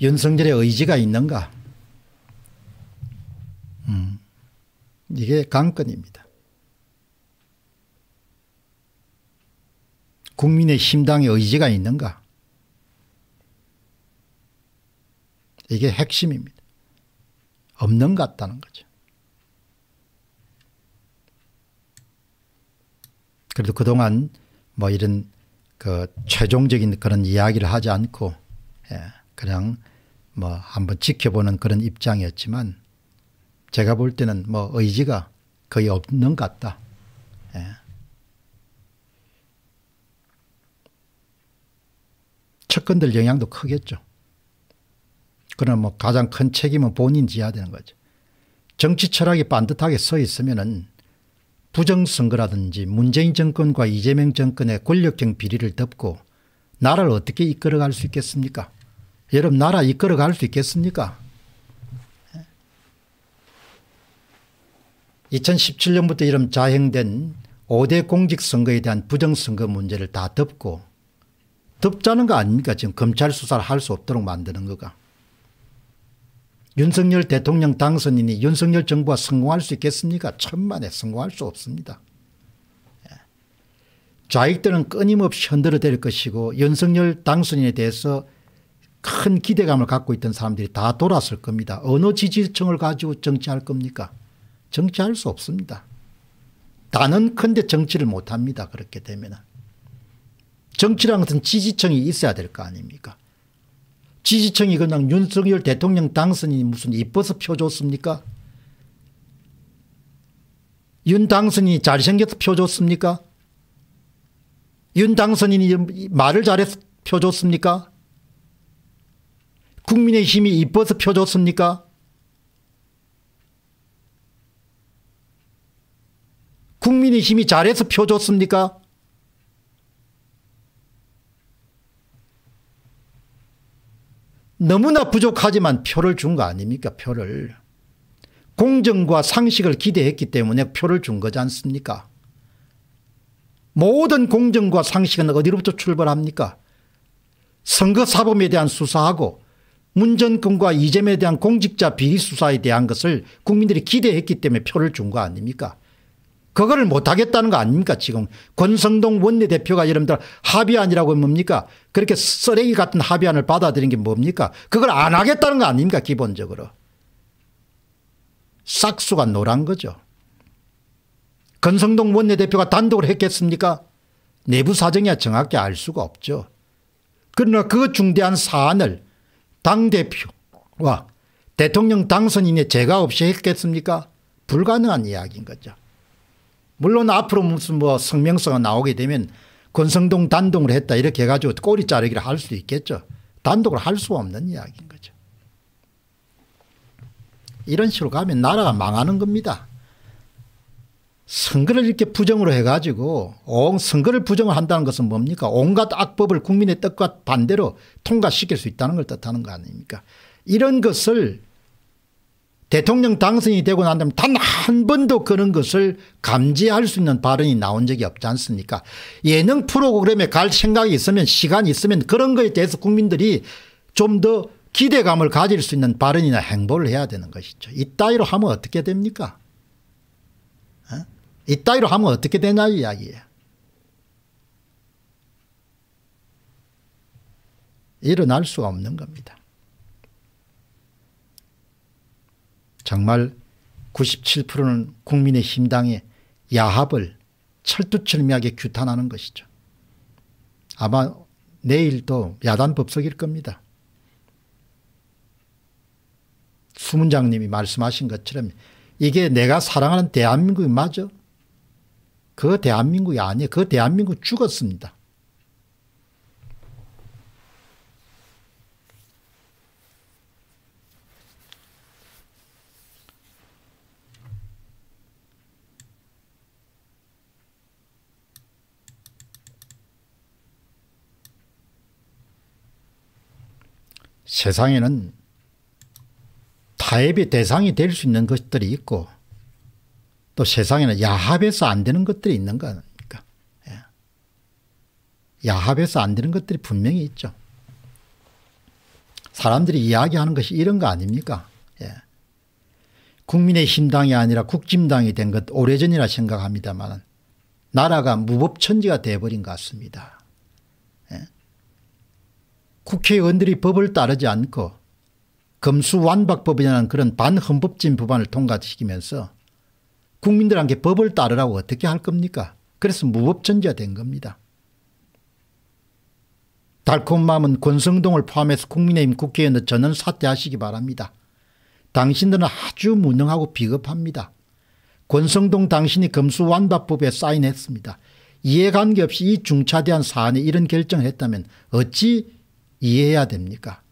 윤석열의 의지가 있는가? 음. 이게 강건입니다. 국민의 심당에 의지가 있는가? 이게 핵심입니다. 없는 것 같다는 거죠. 그래도 그동안 뭐 이런 그 최종적인 그런 이야기를 하지 않고 예. 그냥 뭐 한번 지켜보는 그런 입장이었지만 제가 볼 때는 뭐 의지가 거의 없는 것 같다. 예. 측근들 영향도 크겠죠. 그러나 뭐 가장 큰 책임은 본인 지어야 되는 거죠. 정치 철학이 반듯하게 서 있으면은 부정선거라든지 문재인 정권과 이재명 정권의 권력형 비리를 덮고 나라를 어떻게 이끌어갈 수 있겠습니까? 여러분 나라 이끌어 갈 수 있겠습니까? 2017년부터 이름 자행된 5대 공직선거에 대한 부정선거 문제를 다 덮고 덮자는 거 아닙니까? 지금 검찰 수사를 할 수 없도록 만드는 거가. 윤석열 대통령 당선인이 윤석열 정부가 성공할 수 있겠습니까? 천만에 성공할 수 없습니다. 좌익들은 끊임없이 흔들어 댈 것이고 윤석열 당선인에 대해서 큰 기대감을 갖고 있던 사람들이 다 돌았을 겁니다. 어느 지지층을 가지고 정치할 겁니까? 정치할 수 없습니다. 나는 큰데 정치를 못합니다. 그렇게 되면. 정치라는 은 지지층이 있어야 될 거 아닙니까? 지지층이 그냥 윤석열 대통령 당선이 무슨 이뻐서 표 줬습니까? 윤 당선인이 잘생겨서 표 줬습니까? 윤 당선인이 말을 잘해서 표 줬습니까? 국민의힘이 이뻐서 펴줬습니까? 국민의힘이 잘해서 펴줬습니까? 너무나 부족하지만 표를 준 거 아닙니까? 표를. 공정과 상식을 기대했기 때문에 표를 준 거지 않습니까? 모든 공정과 상식은 어디로부터 출발합니까? 선거사범에 대한 수사하고 문전권과 이재명에 대한 공직자 비리 수사에 대한 것을 국민들이 기대했기 때문에 표를 준 거 아닙니까? 그거를 못하겠다는 거 아닙니까 지금 권성동 원내대표가 여러분들 합의안이라고 뭡니까 그렇게 쓰레기 같은 합의안을 받아들인 게 뭡니까 그걸 안 하겠다는 거 아닙니까 기본적으로 싹수가 노란 거죠 권성동 원내대표가 단독을 했겠습니까 내부 사정이야 정확히 알 수가 없죠 그러나 그 중대한 사안을 당대표와 대통령 당선인의 제가 없이 했겠습니까? 불가능한 이야기인 거죠. 물론 앞으로 무슨 뭐 성명서가 나오게 되면 권성동 단독을 했다 이렇게 해가지고 꼬리 자르기를 할 수 있겠죠. 단독을 할수 없는 이야기인 거죠. 이런 식으로 가면 나라가 망하는 겁니다. 선거를 이렇게 부정으로 해가지고 온 선거를 부정한다는 것은 뭡니까 온갖 악법을 국민의 뜻과 반대로 통과시킬 수 있다는 걸 뜻하는 거 아닙니까 이런 것을 대통령 당선이 되고 난 다음에 단 한 번도 그런 것을 감지할 수 있는 발언이 나온 적이 없지 않습니까 예능 프로그램에 갈 생각이 있으면 시간이 있으면 그런 거에 대해서 국민들이 좀 더 기대감을 가질 수 있는 발언이나 행보를 해야 되는 것이죠 이따위로 하면 어떻게 됩니까 이따위로 하면 어떻게 되냐 이야기예요. 일어날 수가 없는 겁니다. 정말 97%는 국민의 힘당의 야합을 철두철미하게 규탄하는 것이죠. 아마 내일도 야단 법석일 겁니다. 수문장님이 말씀하신 것처럼 이게 내가 사랑하는 대한민국이 맞아? 그 대한민국이 아니에요. 그 대한민국 죽었습니다. 세상에는 타협의 대상이 될 수 있는 것들이 있고 또 세상에는 야합에서 안 되는 것들이 있는 거 아닙니까? 예. 야합에서 안 되는 것들이 분명히 있죠. 사람들이 이야기하는 것이 이런 거 아닙니까? 예. 국민의 힘당이 아니라 국진당이 된 것 오래전이라 생각합니다만 나라가 무법천지가 되어버린 것 같습니다. 예. 국회의원들이 법을 따르지 않고 검수완박법이라는 그런 반헌법진 법안을 통과시키면서 국민들한테 법을 따르라고 어떻게 할 겁니까? 그래서 무법천지된 겁니다. 달콤마은 권성동을 포함해서 국민의힘 국회의원들 전원 사퇴하시기 바랍니다. 당신들은 아주 무능하고 비겁합니다. 권성동 당신이 검수완박법에 사인했습니다. 이해관계없이 이 중차대한 사안에 이런 결정을 했다면 어찌 이해해야 됩니까?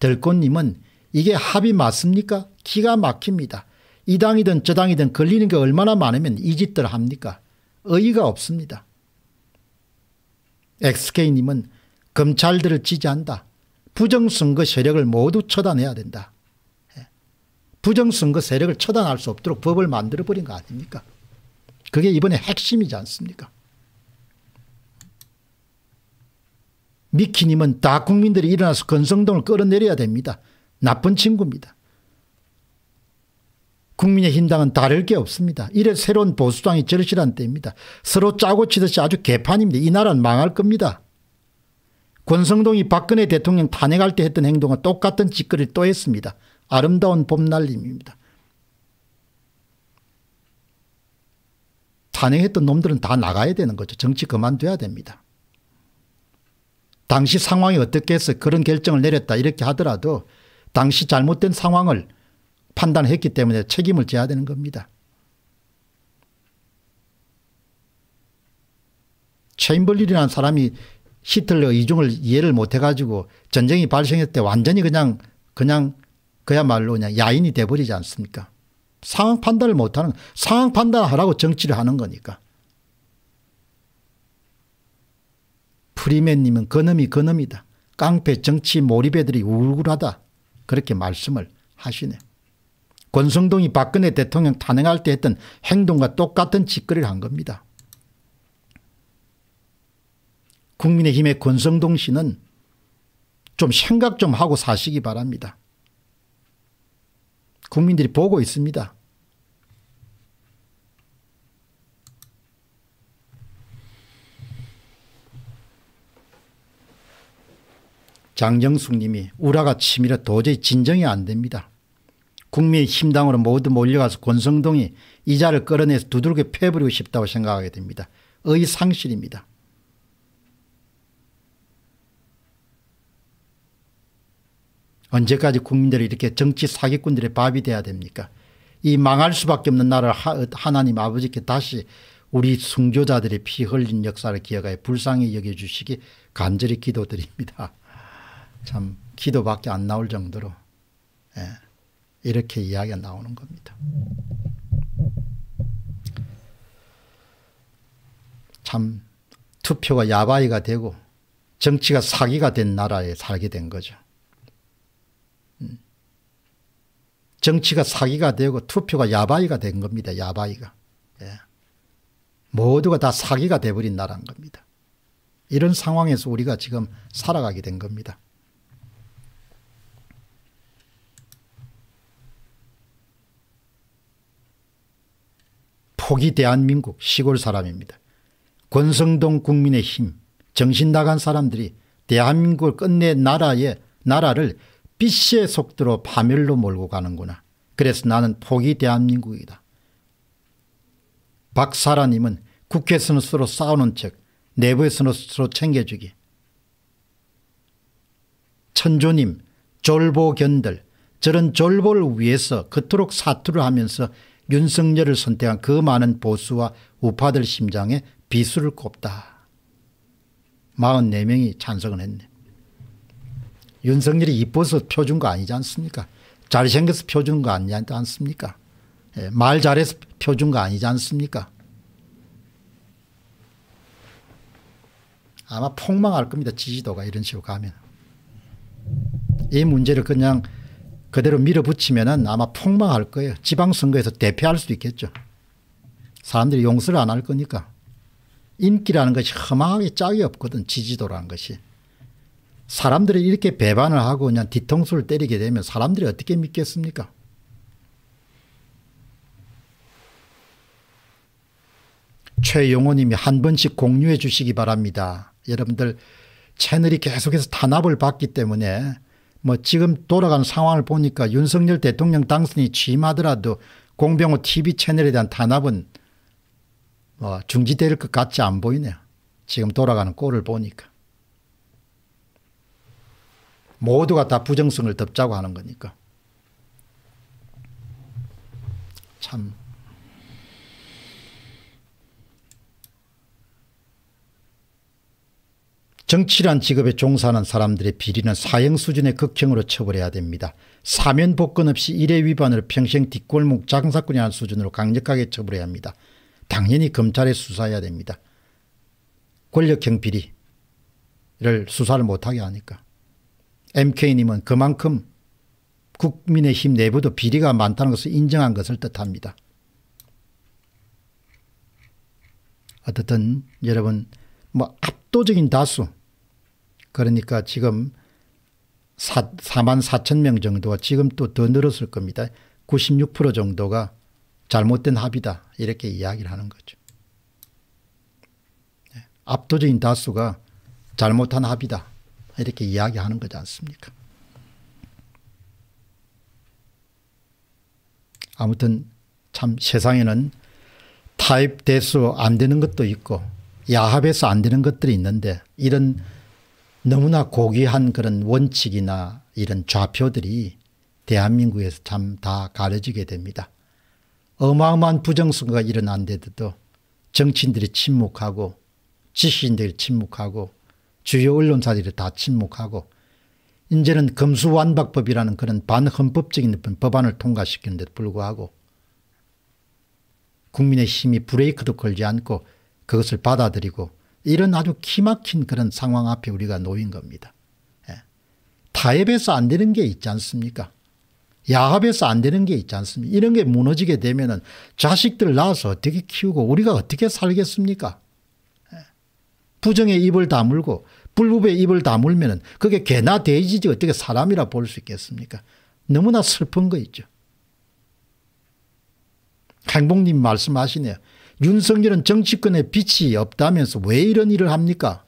덜꽃님은 이게 합이 맞습니까? 기가 막힙니다. 이 당이든 저 당이든 걸리는 게 얼마나 많으면 이 짓들 합니까? 의의가 없습니다. XK님은 검찰들을 지지한다. 부정선거 세력을 모두 처단해야 된다. 예. 부정선거 세력을 처단할 수 없도록 법을 만들어버린 거 아닙니까? 그게 이번에 핵심이지 않습니까? 미키님은 다 국민들이 일어나서 건성동을 끌어내려야 됩니다. 나쁜 친구입니다. 국민의힘당은 다를 게 없습니다. 이래 새로운 보수당이 절실한 때입니다. 서로 짜고 치듯이 아주 개판입니다. 이 나라는 망할 겁니다. 권성동이 박근혜 대통령 탄핵할 때 했던 행동과 똑같은 짓거리를 또 했습니다. 아름다운 봄날림입니다. 탄핵했던 놈들은 다 나가야 되는 거죠. 정치 그만둬야 됩니다. 당시 상황이 어떻게 해서 그런 결정을 내렸다 이렇게 하더라도 당시 잘못된 상황을 판단 했기 때문에 책임을 져야 되는 겁니다. 체인벌린라는 사람이 히틀러 이중을 이해를 못해가지고 전쟁이 발생했을 때 완전히 그냥 그냥 그야말로 그냥 야인이 돼버리지 않습니까? 상황 판단을 못하는 상황 판단하라고 정치를 하는 거니까. 프리맨님은 그놈이 그놈이다. 깡패 정치 몰입애들이 우울하다. 그렇게 말씀을 하시네. 권성동이 박근혜 대통령 탄핵할 때 했던 행동과 똑같은 짓거리를 한 겁니다. 국민의힘의 권성동 씨는 좀 생각 좀 하고 사시기 바랍니다. 국민들이 보고 있습니다. 장정숙 님이 우라가 치밀어 도저히 진정이 안 됩니다. 국민의힘당으로 모두 몰려가서 권성동이 이자를 끌어내서 두들겨 패버리고 싶다고 생각하게 됩니다. 의상실입니다. 언제까지 국민들이 이렇게 정치 사기꾼들의 밥이 돼야 됩니까 이 망할 수밖에 없는 나라를 하나님 아버지께 다시 우리 순교자들의 피 흘린 역사를 기억하여 불쌍히 여겨주시기 간절히 기도드립니다. 참 기도밖에 안 나올 정도로 예. 이렇게 이야기가 나오는 겁니다. 참 투표가 야바이가 되고 정치가 사기가 된 나라에 살게 된 거죠. 음. 정치가 사기가 되고 투표가 야바이가 된 겁니다. 야바이가. 예. 모두가 다 사기가 돼버린 나라인 겁니다. 이런 상황에서 우리가 지금 살아가게 된 겁니다. 초기 대한민국 시골 사람입니다. 권성동 국민의 힘, 정신 나간 사람들이 대한민국을 끝내 나라에 나라를 빛의 속도로 파멸로 몰고 가는구나. 그래서 나는 포기 대한민국이다. 박사라님은 국회에서는 서로 싸우는 척 내부에서는 서로 챙겨주기. 천조님 졸보 견들 저런 졸보를 위해서 그토록 사투를 하면서 윤석열을 선택한 그 많은 보수와 우파들 심장에 비수를 꼽다. 44명이 찬성을 했네. 윤석열이 이뻐서 표준거 아니지 않습니까? 잘생겨서 표준거 아니지 않습니까? 예, 말 잘해서 표준거 아니지 않습니까? 아마 폭망할 겁니다. 지지도가 이런 식으로 가면. 이 문제를 그냥 그대로 밀어붙이면 아마 폭망할 거예요. 지방선거에서 대패할 수도 있겠죠. 사람들이 용서를 안 할 거니까. 인기라는 것이 허망하게 짝이 없거든 지지도라는 것이. 사람들이 이렇게 배반을 하고 그냥 뒤통수를 때리게 되면 사람들이 어떻게 믿겠습니까? 최용호님이 한 번씩 공유해 주시기 바랍니다. 여러분들 채널이 계속해서 탄압을 받기 때문에 뭐 지금 돌아간 상황을 보니까 윤석열 대통령 당선이 취임하더라도 공병호 TV 채널에 대한 탄압은 뭐 중지될 것 같지 안 보이네요. 지금 돌아가는 꼴을 보니까. 모두가 다 부정성을 덮자고 하는 거니까. 참. 정치란 직업에 종사하는 사람들의 비리는 사형 수준의 극형으로 처벌해야 됩니다. 사면 복권 없이 일회 위반을 평생 뒷골목 작사건이한 수준으로 강력하게 처벌해야 합니다. 당연히 검찰에 수사해야 됩니다. 권력형 비리를 수사를 못하게 하니까. MK님은 그만큼 국민의힘 내부도 비리가 많다는 것을 인정한 것을 뜻합니다. 어쨌든 여러분 뭐 압도적인 다수 그러니까 지금 4, 4만 4천 명 정도가 지금 또 더 늘었을 겁니다. 96% 정도가 잘못된 합의다 이렇게 이야기를 하는 거죠. 네. 압도적인 다수가 잘못한 합의다 이렇게 이야기하는 거지 않습니까? 아무튼 참 세상에는 타입 대수 안 되는 것도 있고 야합에서안 되는 것들이 있는데 이런 너무나 고귀한 그런 원칙이나 이런 좌표들이 대한민국에서 참 다 가려지게 됩니다. 어마어마한 부정선거가 일어난 데도 정치인들이 침묵하고 지식인들이 침묵하고 주요 언론사들이 다 침묵하고 이제는 금수완박법이라는 그런 반헌법적인 법안을 통과시키는데도 불구하고 국민의 힘이 브레이크도 걸지 않고 그것을 받아들이고 이런 아주 기막힌 그런 상황 앞에 우리가 놓인 겁니다. 예. 타협에서 안 되는 게 있지 않습니까? 야합에서 안 되는 게 있지 않습니까? 이런 게 무너지게 되면은 자식들 낳아서 어떻게 키우고 우리가 어떻게 살겠습니까? 예. 부정의 입을 다물고 불법의 입을 다물면은 그게 개나 돼지지 어떻게 사람이라 볼 수 있겠습니까? 너무나 슬픈 거 있죠. 행복님 말씀하시네요. 윤석열은 정치권에 빛이 없다면서 왜 이런 일을 합니까?